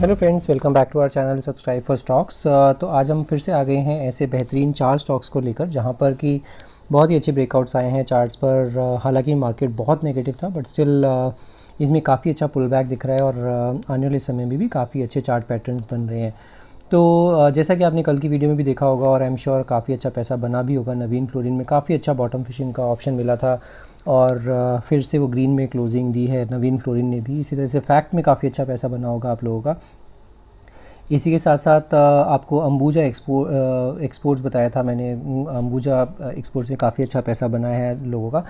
hello friends welcome back to our channel subscribe for stocks तो आज हम फिर से आ गए हैं ऐसे बेहतरीन चार स्टॉक्स को लेकर जहां पर कि बहुत ही अच्छे ब्रेकआउट्स आए हैं चार्ट्स पर हालांकि मार्केट बहुत नेगेटिव था बट स्टिल इसमें काफ़ी अच्छा पुल बैक दिख रहा है और आने वाले समय में भी काफ़ी अच्छे चार्ट पैटर्न्स बन रहे हैं तो जैसा कि आपने कल की वीडियो में भी देखा होगा और आई एम श्योर काफ़ी अच्छा पैसा बना भी होगा नवीन फ्लोरिन में काफ़ी अच्छा बॉटम फिशिंग का ऑप्शन मिला था और फिर से वो ग्रीन में क्लोजिंग दी है नवीन फ्लोरिन ने भी इसी तरह से फैक्ट में काफ़ी अच्छा पैसा बना होगा आप लोगों का इसी के साथ साथ आपको अंबुजा एक्सपो एक्सपोर्ट्स बताया था मैंने अंबुजा एक्सपोर्ट्स में काफ़ी अच्छा पैसा बनाया है लोगों का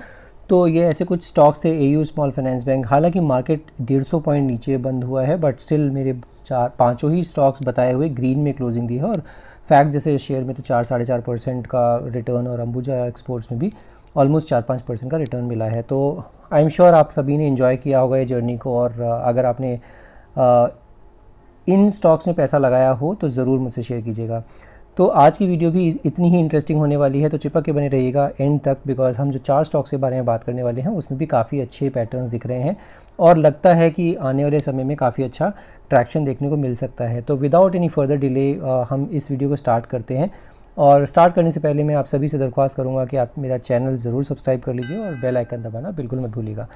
तो ये ऐसे कुछ स्टॉक्स थे ए स्मॉल फाइनेंस बैंक हालांकि मार्केट डेढ़ सौ पॉइंट नीचे बंद हुआ है बट स्टिल मेरे चार पाँचों ही स्टॉक्स बताए हुए ग्रीन में क्लोजिंग दी है और फैक्ट जैसे शेयर में तो चार साढ़े चार परसेंट का रिटर्न और अंबुजा एक्सपोर्ट्स में भी ऑलमोस्ट चार पाँच परसेंट का रिटर्न मिला है तो आई एम श्योर आप सभी ने इन्जॉय किया होगा ये जर्नी को और अगर आपने इन स्टॉक्स में पैसा लगाया हो तो ज़रूर मुझसे शेयर कीजिएगा तो आज की वीडियो भी इतनी ही इंटरेस्टिंग होने वाली है तो चिपक के बने रहिएगा एंड तक बिकॉज हम जो चार स्टॉक्स के बारे में बात करने वाले हैं उसमें भी काफ़ी अच्छे पैटर्न्स दिख रहे हैं और लगता है कि आने वाले समय में काफ़ी अच्छा ट्रैक्शन देखने को मिल सकता है तो विदाउट एनी फर्दर डिले हम इस वीडियो को स्टार्ट करते हैं और स्टार्ट करने से पहले मैं आप सभी से दरख्वास्त करूँगा कि आप मेरा चैनल ज़रूर सब्सक्राइब कर लीजिए और बेल आइकन दबाना बिल्कुल मत भूलिएगा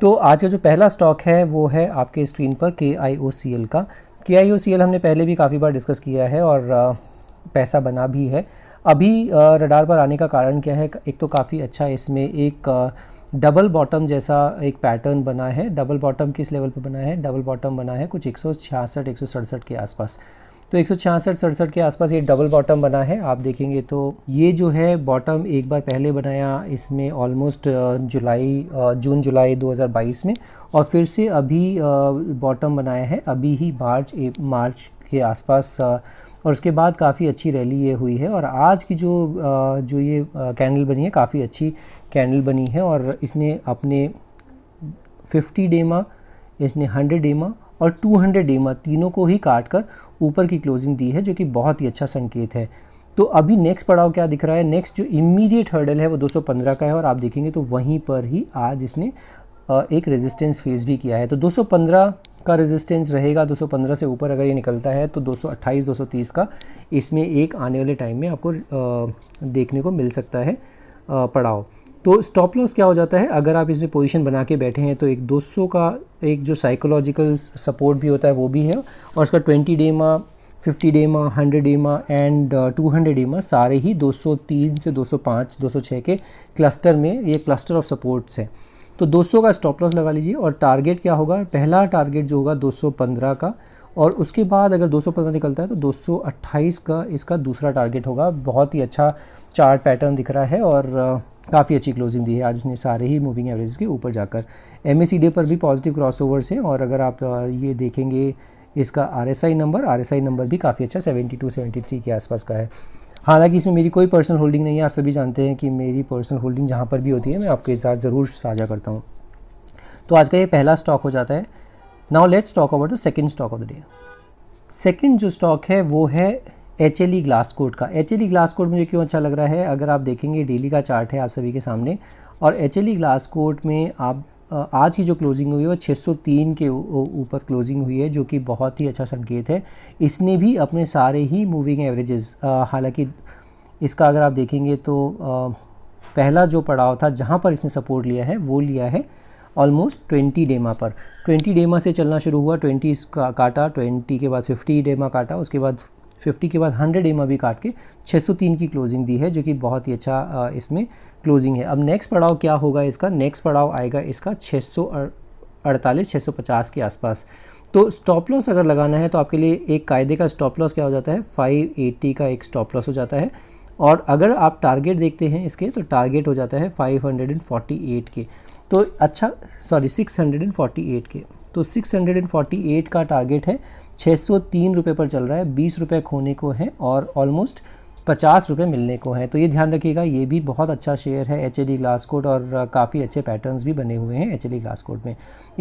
तो आज का जो पहला स्टॉक है वो है आपके स्क्रीन पर के आई ओ सी एल का के आई ओ सी एल हमने पहले भी काफ़ी बार डिस्कस किया है और पैसा बना भी है अभी रडार पर आने का कारण क्या है एक तो काफ़ी अच्छा इसमें एक डबल बॉटम जैसा एक पैटर्न बना है डबल बॉटम किस लेवल पर बना है डबल बॉटम बना है कुछ एक सौ छियासठ एक सौ सड़सठ के आसपास तो एक सौ के आसपास ये डबल बॉटम बना है आप देखेंगे तो ये जो है बॉटम एक बार पहले बनाया इसमें ऑलमोस्ट जुलाई जून जुलाई 2022 में और फिर से अभी बॉटम बनाया है अभी ही मार्च मार्च के आसपास और उसके बाद काफ़ी अच्छी रैली ये हुई है और आज की जो जो ये कैंडल बनी है काफ़ी अच्छी कैंडल बनी है और इसने अपने 50 डेमा इसने 100 डेमा और 200 एमा तीनों को ही काट कर ऊपर की क्लोजिंग दी है जो कि बहुत ही अच्छा संकेत है तो अभी नेक्स्ट पड़ाव क्या दिख रहा है नेक्स्ट जो इमीडिएट हर्डल है वो 215 का है और आप देखेंगे तो वहीं पर ही आज इसने एक रेजिस्टेंस फेस भी किया है तो 215 का रेजिस्टेंस रहेगा 215 से ऊपर अगर ये निकलता है तो 228 230 का इसमें एक आने वाले टाइम में आपको देखने को मिल सकता है पड़ाव तो स्टॉप लॉस क्या हो जाता है अगर आप इसमें पोजीशन बना के बैठे हैं तो एक 200 का एक जो साइकोलॉजिकल सपोर्ट भी होता है वो भी है और उसका 20 डेमा 50 डेमा 100 डेमा एंड 200 डेमा सारे ही 203 से 205 206 के क्लस्टर में ये क्लस्टर ऑफ सपोर्ट्स हैं तो 200 का स्टॉप लॉस लगा लीजिए और टारगेट क्या होगा पहला टारगेट जो होगा दो का और उसके बाद अगर 215 निकलता है तो 228 का इसका दूसरा टारगेट होगा बहुत ही अच्छा चार्ट पैटर्न दिख रहा है और uh, काफ़ी अच्छी क्लोजिंग दी है आज इसने सारे ही मूविंग एवरेज के ऊपर जाकर एम डे पर भी पॉजिटिव क्रॉस ओवर्स हैं और अगर आप ये देखेंगे इसका आर नंबर आर नंबर भी काफ़ी अच्छा सेवेंटी टू सेवेंटी थ्री के आसपास का है हालांकि इसमें मेरी कोई पर्सनल होल्डिंग नहीं है आप सभी जानते हैं कि मेरी पर्सनल होल्डिंग जहाँ पर भी होती है मैं आपके साथ ज़रूर साझा करता हूँ तो आज का ये पहला स्टॉक हो जाता है now let's talk about the second stock of the day second जो स्टॉक है वो है H L E Glascoat का H L E Glascoat मुझे क्यों अच्छा लग रहा है अगर आप देखेंगे डेली का चार्ट है आप सभी के सामने और H L E Glascoat में आप आज की जो क्लोजिंग हुई है वो 603 के ऊपर क्लोजिंग हुई है जो कि बहुत ही अच्छा संकेत है इसने भी अपने सारे ही मूविंग एवरेजेस हालांकि इसका अगर आप देखेंगे तो आ, पहला जो पड़ाव था जहाँ पर इसने सपोर्ट लिया है वो लिया है ऑलमोस्ट ट्वेंटी डेमा पर ट्वेंटी डेमा से चलना शुरू हुआ ट्वेंटी का काटा ट्वेंटी के बाद फिफ्टी डेमा काटा उसके बाद फिफ्टी के बाद हंड्रेड एम अभी काट के छः सौ तीन की क्लोजिंग दी है जो कि बहुत ही अच्छा इसमें क्लोजिंग है अब नेक्स्ट पड़ाव क्या होगा इसका नेक्स्ट पड़ाव आएगा इसका छः सौ अड़तालीस छः सौ पचास के आसपास तो स्टॉप लॉस अगर लगाना है तो आपके लिए एक कायदे का स्टॉप लॉस क्या हो जाता है फाइव एट्टी का एक स्टॉप लॉस हो जाता है और अगर आप टारगेट देखते हैं इसके तो टारगेट हो जाता है 548 के तो अच्छा सॉरी 648 के तो 648 का टारगेट है छः सौ पर चल रहा है बीस रुपये खोने को है और ऑलमोस्ट पचास रुपये मिलने को हैं तो ये ध्यान रखिएगा ये भी बहुत अच्छा शेयर है एच डी ग्लास कोड और काफ़ी अच्छे पैटर्न्स भी बने हुए हैं एच डी ग्लास कोड में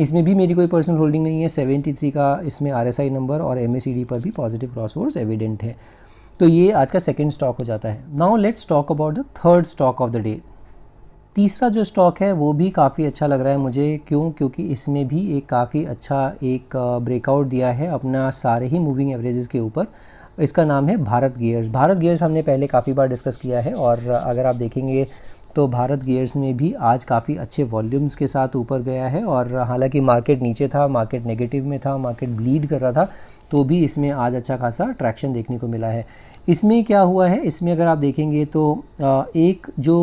इसमें भी मेरी कोई पर्सनल होल्डिंग नहीं है सेवेंटी थ्री का इसमें आर एस आई नंबर और एम पर भी पॉजिटिव क्रॉस ओवर्स एविडेंट है तो ये आज का सेकेंड स्टॉक हो जाता है now let's talk about the third stock of the day तीसरा जो स्टॉक है वो भी काफ़ी अच्छा लग रहा है मुझे क्यों क्योंकि इसमें भी एक काफ़ी अच्छा एक ब्रेकआउट दिया है अपना सारे ही मूविंग एवरेजेस के ऊपर इसका नाम है भारत गियर्स भारत गियर्स हमने पहले काफ़ी बार डिस्कस किया है और अगर आप देखेंगे तो भारत गियर्स में भी आज काफ़ी अच्छे वॉल्यूम्स के साथ ऊपर गया है और हालांकि मार्केट नीचे था मार्केट नेगेटिव में था मार्केट ब्लीड कर रहा था तो भी इसमें आज अच्छा खासा ट्रैक्शन देखने को मिला है इसमें क्या हुआ है इसमें अगर आप देखेंगे तो एक जो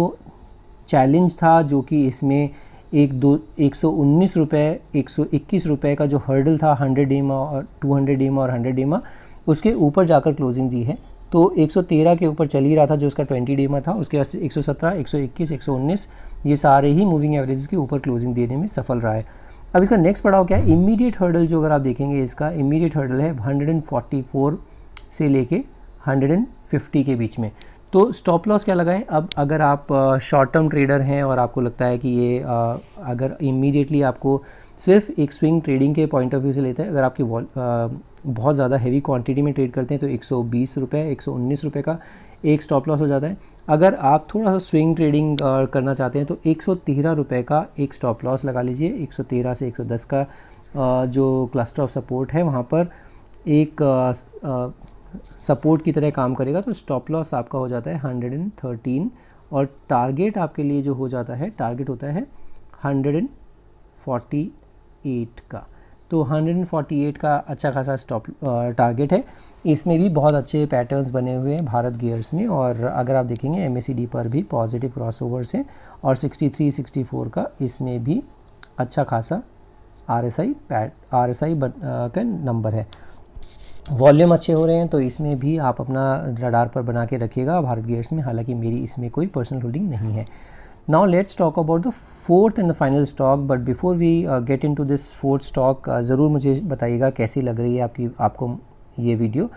चैलेंज था जो कि इसमें एक दो एक सौ उन्नीस रुपये एक सौ इक्कीस रुपये का जो हर्डल था हंड्रेड एम और टू हंड्रेड एम और हंड्रेड एम उसके ऊपर जाकर क्लोजिंग दी है तो 113 के ऊपर चल ही रहा था जो उसका 20 डे में था उसके बाद 117, 121, 119 ये सारे ही मूविंग एवरेज के ऊपर क्लोजिंग देने में सफल रहा है अब इसका नेक्स्ट पड़ाव क्या है इमीडिएट हर्डल जो अगर आप देखेंगे इसका इमीडिएट हर्डल है 144 से लेके 150 के बीच में तो स्टॉप लॉस क्या लगाएं अब अगर आप शॉर्ट टर्म ट्रेडर हैं और आपको लगता है कि ये आ, अगर इमीडिएटली आपको सिर्फ एक स्विंग ट्रेडिंग के पॉइंट ऑफ व्यू से लेते हैं अगर आपकी वॉल बहुत ज़्यादा हैवी क्वांटिटी में ट्रेड करते हैं तो एक सौ बीस रुपये एक सौ उन्नीस रुपये का एक स्टॉप लॉस हो जाता है अगर आप थोड़ा सा स्विंग ट्रेडिंग करना चाहते हैं तो एक सौ तेरह रुपये का एक स्टॉप लॉस लगा लीजिए एक सौ तेरह से एक सौ दस का जो क्लस्टर ऑफ सपोर्ट है वहाँ पर एक सपोर्ट की तरह काम करेगा तो स्टॉप लॉस आपका हो जाता है हंड्रेड एंड थर्टीन और टारगेट आपके लिए जो हो जाता है टारगेट होता है हंड्रेड एंड फोर्टी एट का तो 148 का अच्छा खासा स्टॉप टारगेट है इसमें भी बहुत अच्छे पैटर्न्स बने हुए हैं भारत गियर्स में और अगर आप देखेंगे एम पर भी पॉजिटिव क्रॉस ओवर हैं और 63 64 का इसमें भी अच्छा खासा आर एस आई पैट आर एस आई का नंबर है वॉल्यूम अच्छे हो रहे हैं तो इसमें भी आप अपना रडार पर बना के रखिएगा भारत गेट्स में हालांकि मेरी इसमें कोई पर्सनल होल्डिंग नहीं है now let's talk about the fourth and the final stock but before we get into this fourth stock ज़रूर मुझे बताइएगा कैसी लग रही है आपकी आपको ये वीडियो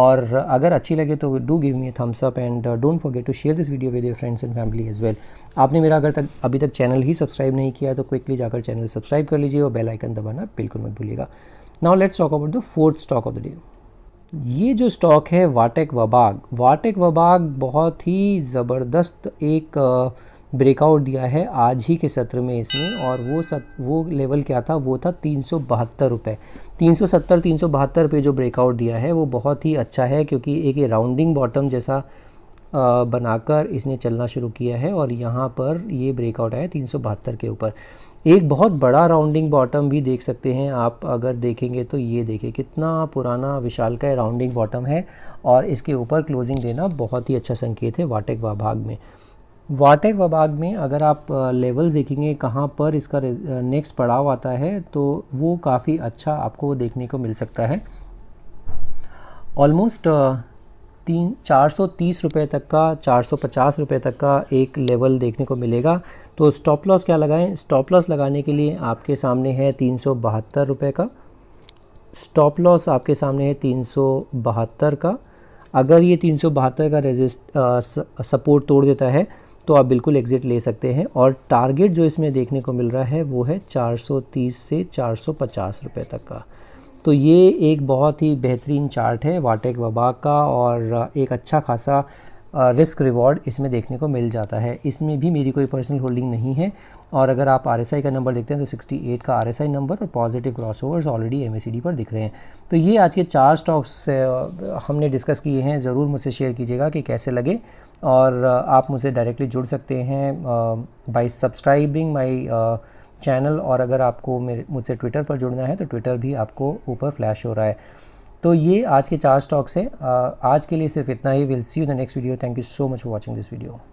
और अगर अच्छी लगे तो do give me thumbs up and don't forget to share this video with your friends and family as well आपने मेरा अगर तक अभी तक चैनल ही सब्सक्राइब नहीं किया तो क्विकली जाकर चैनल सब्सक्राइब कर लीजिए और बेल आइकन दबाना बिल्कुल मत भूलिएगा now let's talk about the fourth stock of the day ये जो स्टॉक है वाटेक वबाग वाटेक वबाग बहुत ही ज़बरदस्त एक ब्रेकआउट दिया है आज ही के सत्र में इसने और वो सत वो लेवल क्या था वो था तीन सौ बहत्तर रुपये तीन सौ सत्तर तीन सौ बहत्तर रुपये जो ब्रेकआउट दिया है वो बहुत ही अच्छा है क्योंकि एक ये राउंडिंग बॉटम जैसा बनाकर इसने चलना शुरू किया है और यहाँ पर ये ब्रेकआउट आया तीन सौ बहत्तर के ऊपर एक बहुत बड़ा राउंडिंग बॉटम भी देख सकते हैं आप अगर देखेंगे तो ये देखें कितना पुराना विशाल का राउंडिंग बॉटम है और इसके ऊपर क्लोजिंग देना बहुत ही अच्छा संकेत है वाटेक वाभाग में वाटेक विभाग में अगर आप लेवल्स देखेंगे कहाँ पर इसका नेक्स्ट पड़ाव आता है तो वो काफ़ी अच्छा आपको देखने को मिल सकता है ऑलमोस्ट तीन चार सौ तीस रुपये तक का चार सौ पचास रुपये तक का एक लेवल देखने को मिलेगा तो स्टॉप लॉस क्या लगाएं स्टॉप लॉस लगाने के लिए आपके सामने है तीन सौ बहत्तर रुपये का स्टॉप लॉस आपके सामने है तीन सौ बहत्तर का अगर ये तीन सौ बहत्तर का रेजिस्ट सपोर्ट तोड़ देता है तो आप बिल्कुल एग्ज़िट ले सकते हैं और टारगेट जो इसमें देखने को मिल रहा है वो है तीस से पचास रुपये तक का तो ये एक बहुत ही बेहतरीन चार्ट है वाटेक वबा का और एक अच्छा खासा रिस्क रिवॉर्ड इसमें देखने को मिल जाता है इसमें भी मेरी कोई पर्सनल होल्डिंग नहीं है और अगर आप आर का नंबर देखते हैं तो 68 का आर नंबर और पॉजिटिव क्रॉसओवर्स ऑलरेडी एम पर दिख रहे हैं तो ये आज के चार स्टॉक्स हमने डिस्कस किए हैं ज़रूर मुझसे शेयर कीजिएगा कि कैसे लगे और आप मुझसे डायरेक्टली जुड़ सकते हैं बाई सब्सक्राइबिंग माई चैनल और अगर आपको मेरे मुझसे ट्विटर पर जुड़ना है तो ट्विटर भी आपको ऊपर फ्लैश हो रहा है तो ये आज के चार स्टॉक्स हैं आज के लिए सिर्फ इतना ही will see you the next video thank you so much for watching this video